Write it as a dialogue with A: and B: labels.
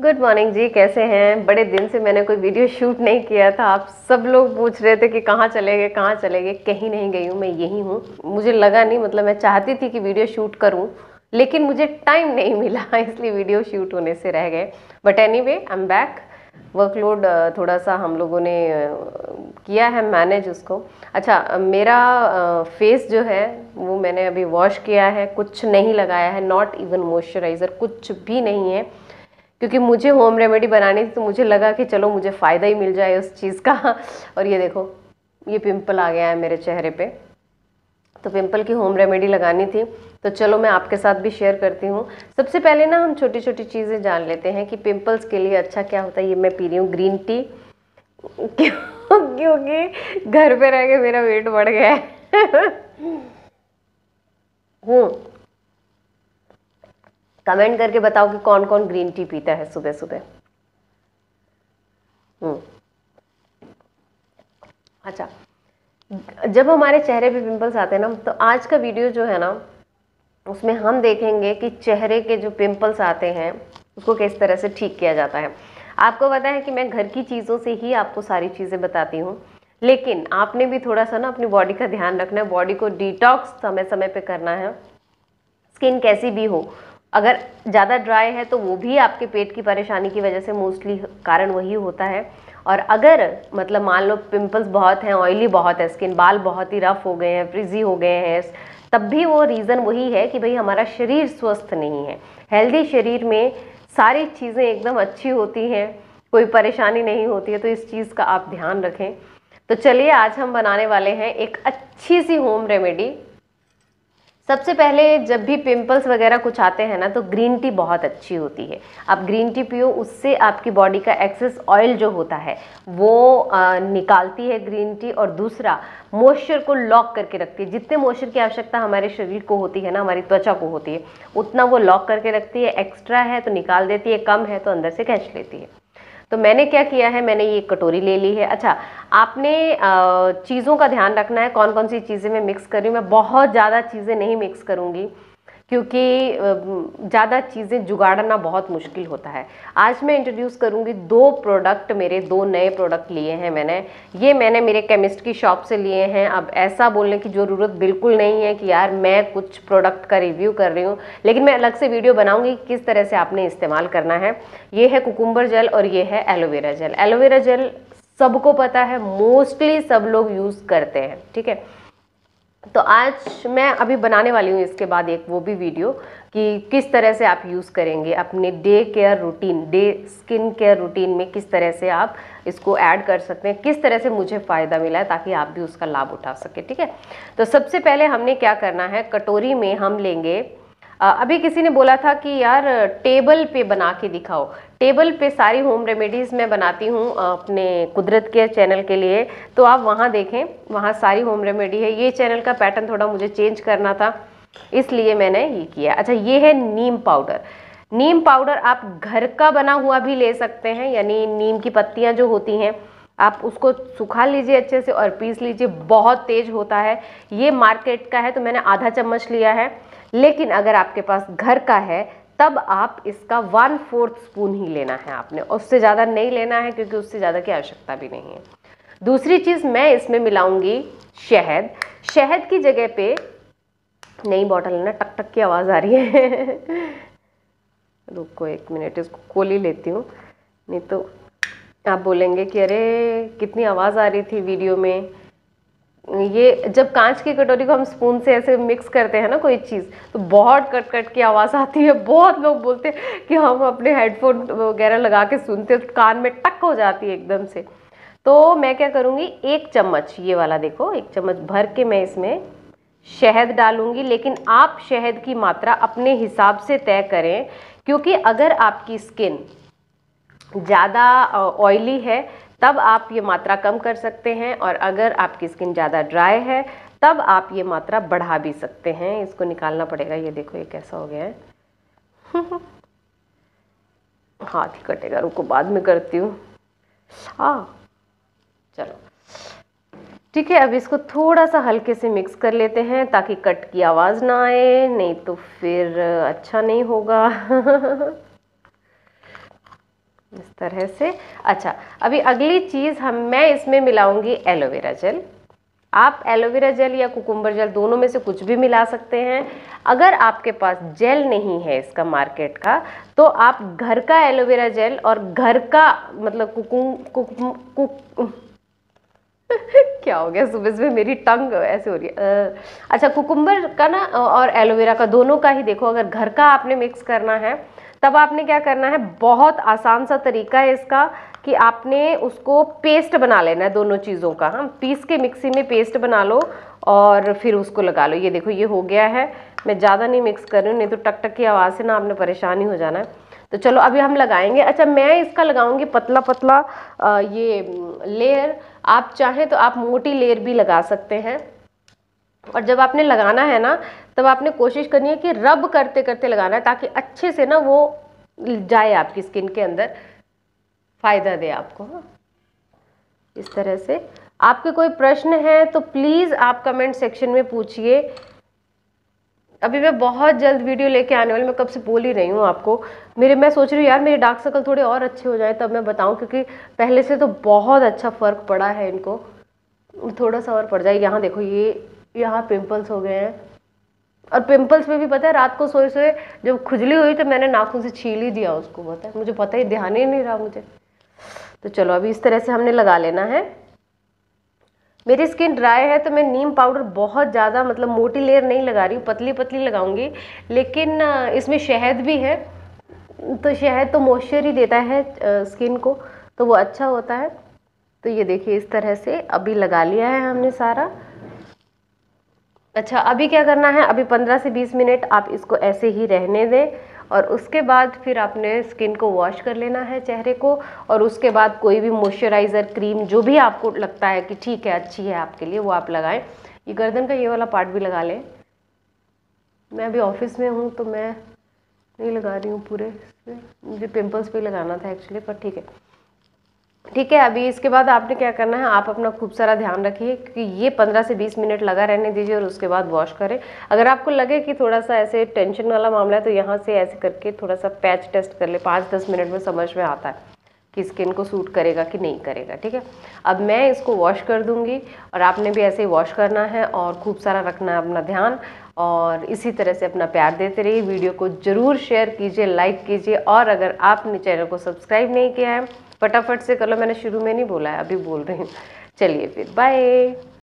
A: Good morning जी कैसे हैं बड़े दिन से मैंने कोई वीडियो शूट नहीं किया था आप सब लोग पूछ रहे थे कि कहाँ चले गए कहाँ चले गए कहीं नहीं गई हूँ मैं यही हूँ मुझे लगा नहीं मतलब मैं चाहती थी कि वीडियो शूट करूँ लेकिन मुझे टाइम नहीं मिला इसलिए वीडियो शूट होने से रह गए but anyway I am back workload थोड़ा सा हम लोगों ने किया है मैनेज उसको अच्छा मेरा फेस जो है वो मैंने अभी वॉश किया है कुछ नहीं लगाया है नॉट इवन मॉइस्चराइज़र कुछ भी नहीं है क्योंकि मुझे होम रेमेडी बनानी थी तो मुझे लगा कि चलो मुझे फ़ायदा ही मिल जाए उस चीज़ का और ये देखो ये पिंपल आ गया है मेरे चेहरे पे तो पिंपल की होम रेमेडी लगानी थी तो चलो मैं आपके साथ भी शेयर करती हूँ सबसे पहले ना हम छोटी छोटी चीज़ें जान लेते हैं कि पिंपल्स के लिए अच्छा क्या होता है ये मैं पी रही हूँ ग्रीन टी क्यों क्योंकि घर पे रह के मेरा वेट बढ़ गया है हम्म। कमेंट करके बताओ कि कौन कौन ग्रीन टी पीता है सुबह सुबह हम्म। अच्छा जब हमारे चेहरे पे पिंपल्स आते हैं ना तो आज का वीडियो जो है ना उसमें हम देखेंगे कि चेहरे के जो पिंपल्स आते हैं उसको किस तरह से ठीक किया जाता है आपको पता है कि मैं घर की चीज़ों से ही आपको सारी चीज़ें बताती हूँ लेकिन आपने भी थोड़ा सा ना अपनी बॉडी का ध्यान रखना है बॉडी को डिटॉक्स समय समय पे करना है स्किन कैसी भी हो अगर ज़्यादा ड्राई है तो वो भी आपके पेट की परेशानी की वजह से मोस्टली कारण वही होता है और अगर मतलब मान लो पिंपल्स बहुत हैं ऑयली बहुत है स्किन बाल बहुत ही रफ़ हो गए हैं फ्रिजी हो गए हैं तब भी वो रीज़न वही है कि भाई हमारा शरीर स्वस्थ नहीं है हेल्दी शरीर में सारी चीज़ें एकदम अच्छी होती हैं कोई परेशानी नहीं होती है तो इस चीज़ का आप ध्यान रखें तो चलिए आज हम बनाने वाले हैं एक अच्छी सी होम रेमेडी सबसे पहले जब भी पिंपल्स वगैरह कुछ आते हैं ना तो ग्रीन टी बहुत अच्छी होती है आप ग्रीन टी पियो उससे आपकी बॉडी का एक्सेस ऑयल जो होता है वो आ, निकालती है ग्रीन टी और दूसरा मॉइस्चर को लॉक करके रखती है जितने मॉइस्चर की आवश्यकता हमारे शरीर को होती है ना हमारी त्वचा को होती है उतना वो लॉक करके रखती है एक्स्ट्रा है तो निकाल देती है कम है तो अंदर से खींच लेती है तो मैंने क्या किया है मैंने ये कटोरी ले ली है अच्छा आपने चीज़ों का ध्यान रखना है कौन कौन सी चीज़ें मैं मिक्स कर रही हूँ मैं बहुत ज़्यादा चीज़ें नहीं मिक्स करूँगी क्योंकि ज़्यादा चीज़ें जुगाड़ना बहुत मुश्किल होता है आज मैं इंट्रोड्यूस करूँगी दो प्रोडक्ट मेरे दो नए प्रोडक्ट लिए हैं मैंने ये मैंने मेरे केमिस्ट की शॉप से लिए हैं अब ऐसा बोलने की ज़रूरत बिल्कुल नहीं है कि यार मैं कुछ प्रोडक्ट का रिव्यू कर रही हूँ लेकिन मैं अलग से वीडियो बनाऊँगी कि किस तरह से आपने इस्तेमाल करना है ये है कुकुम्बर जेल और ये है एलोवेरा जेल एलोवेरा जेल सबको पता है मोस्टली सब लोग यूज़ करते हैं ठीक है तो आज मैं अभी बनाने वाली हूँ इसके बाद एक वो भी वीडियो कि किस तरह से आप यूज़ करेंगे अपने day care routine day skin care routine में किस तरह से आप इसको ऐड कर सकते हैं किस तरह से मुझे फ़ायदा मिला है ताकि आप भी उसका लाभ उठा सके ठीक है तो सबसे पहले हमने क्या करना है कटोरी में हम लेंगे अभी किसी ने बोला था कि यार टेबल पे बना के दिखाओ टेबल पे सारी होम रेमेडीज़ मैं बनाती हूँ अपने कुदरत के चैनल के लिए तो आप वहाँ देखें वहाँ सारी होम रेमेडी है ये चैनल का पैटर्न थोड़ा मुझे चेंज करना था इसलिए मैंने ये किया अच्छा ये है नीम पाउडर नीम पाउडर आप घर का बना हुआ भी ले सकते हैं यानी नीम की पत्तियाँ जो होती हैं आप उसको सुखा लीजिए अच्छे से और पीस लीजिए बहुत तेज होता है ये मार्केट का है तो मैंने आधा चम्मच लिया है लेकिन अगर आपके पास घर का है तब आप इसका वन फोर्थ स्पून ही लेना है आपने उससे ज़्यादा नहीं लेना है क्योंकि उससे ज़्यादा की आवश्यकता भी नहीं है दूसरी चीज़ मैं इसमें मिलाऊंगी शहद शहद की जगह पे नई बॉटल लेना ना टक टक की आवाज़ आ रही है रुको एक मिनट इसको खोल ही लेती हूँ नहीं तो आप बोलेंगे कि अरे कितनी आवाज़ आ रही थी वीडियो में ये जब कांच की कटोरी को हम स्पून से ऐसे मिक्स करते हैं ना कोई चीज़ तो बहुत कट कट की आवाज़ आती है बहुत लोग बोलते हैं कि हम अपने हेडफोन वगैरह लगा के सुनते हैं तो कान में टक हो जाती है एकदम से तो मैं क्या करूँगी एक चम्मच ये वाला देखो एक चम्मच भर के मैं इसमें शहद डालूंगी लेकिन आप शहद की मात्रा अपने हिसाब से तय करें क्योंकि अगर आपकी स्किन ज़्यादा ऑयली है तब आप ये मात्रा कम कर सकते हैं और अगर आपकी स्किन ज़्यादा ड्राई है तब आप ये मात्रा बढ़ा भी सकते हैं इसको निकालना पड़ेगा ये देखो ये कैसा हो गया है हाथ ही कटेगा रुको बाद में करती हूँ हाँ चलो ठीक है अब इसको थोड़ा सा हल्के से मिक्स कर लेते हैं ताकि कट की आवाज़ ना आए नहीं तो फिर अच्छा नहीं होगा इस तरह से अच्छा अभी अगली चीज़ हम मैं इसमें मिलाऊंगी एलोवेरा जेल आप एलोवेरा जेल या कुकुम्बर जेल दोनों में से कुछ भी मिला सकते हैं अगर आपके पास जेल नहीं है इसका मार्केट का तो आप घर का एलोवेरा जेल और घर का मतलब कुकुम कुकुम कुक क्या हो गया सुबह सुबह मेरी टंग ऐसे हो रही है अच्छा कुकुम्बर का ना और एलोवेरा का दोनों का ही देखो अगर घर का आपने मिक्स करना है तब आपने क्या करना है बहुत आसान सा तरीका है इसका कि आपने उसको पेस्ट बना लेना है दोनों चीज़ों का हम हाँ, पीस के मिक्सी में पेस्ट बना लो और फिर उसको लगा लो ये देखो ये हो गया है मैं ज़्यादा नहीं मिक्स कर रही हूँ नहीं तो टक टक की आवाज़ से ना आपने परेशान ही हो जाना है तो चलो अभी हम लगाएंगे अच्छा मैं इसका लगाऊंगी पतला पतला आ, ये लेयर आप चाहें तो आप मोटी लेयर भी लगा सकते हैं और जब आपने लगाना है ना तब आपने कोशिश करनी है कि रब करते करते लगाना है ताकि अच्छे से ना वो जाए आपकी स्किन के अंदर फ़ायदा दे आपको हाँ। इस तरह से आपके कोई प्रश्न है तो प्लीज़ आप कमेंट सेक्शन में पूछिए अभी मैं बहुत जल्द वीडियो लेके आने वाली मैं कब से बोल ही रही हूँ आपको मेरे मैं सोच रही हूँ यार मेरे डार्क सर्कल थोड़े और अच्छे हो जाए तब मैं बताऊँ क्योंकि पहले से तो बहुत अच्छा फ़र्क पड़ा है इनको थोड़ा सा और पड़ जाए यहाँ देखो ये यहाँ पिम्पल्स हो गए हैं और पिम्पल्स में भी पता है रात को सोए सोए जब खुजली हुई तो मैंने नाखून से छील ही दिया उसको पता है मुझे पता ही ध्यान ही नहीं रहा मुझे तो चलो अभी इस तरह से हमने लगा लेना है मेरी स्किन ड्राई है तो मैं नीम पाउडर बहुत ज़्यादा मतलब मोटी लेयर नहीं लगा रही हूँ पतली पतली लगाऊंगी लेकिन इसमें शहद भी है तो शहद तो मॉइस्चर ही देता है स्किन को तो वो अच्छा होता है तो ये देखिए इस तरह से अभी लगा लिया है हमने सारा अच्छा अभी क्या करना है अभी 15 से 20 मिनट आप इसको ऐसे ही रहने दें और उसके बाद फिर आपने स्किन को वॉश कर लेना है चेहरे को और उसके बाद कोई भी मॉइस्चराइज़र क्रीम जो भी आपको लगता है कि ठीक है अच्छी है आपके लिए वो आप लगाएं ये गर्दन का ये वाला पार्ट भी लगा लें मैं अभी ऑफिस में हूँ तो मैं नहीं लगा रही हूँ पूरे मुझे पिम्पल्स भी लगाना था एक्चुअली पर ठीक है ठीक है अभी इसके बाद आपने क्या करना है आप अपना खूब सारा ध्यान रखिए क्योंकि ये 15 से 20 मिनट लगा रहने दीजिए और उसके बाद वॉश करें अगर आपको लगे कि थोड़ा सा ऐसे टेंशन वाला मामला है तो यहाँ से ऐसे करके थोड़ा सा पैच टेस्ट कर ले पाँच दस मिनट में समझ में आता है कि स्किन को सूट करेगा कि नहीं करेगा ठीक है अब मैं इसको वॉश कर दूँगी और आपने भी ऐसे ही वॉश करना है और खूब सारा रखना है अपना ध्यान और इसी तरह से अपना प्यार देते रहिए वीडियो को ज़रूर शेयर कीजिए लाइक कीजिए और अगर आपने चैनल को सब्सक्राइब नहीं किया है फटाफट से कर लो मैंने शुरू में नहीं बोला है अभी बोल रही हूँ चलिए फिर बाय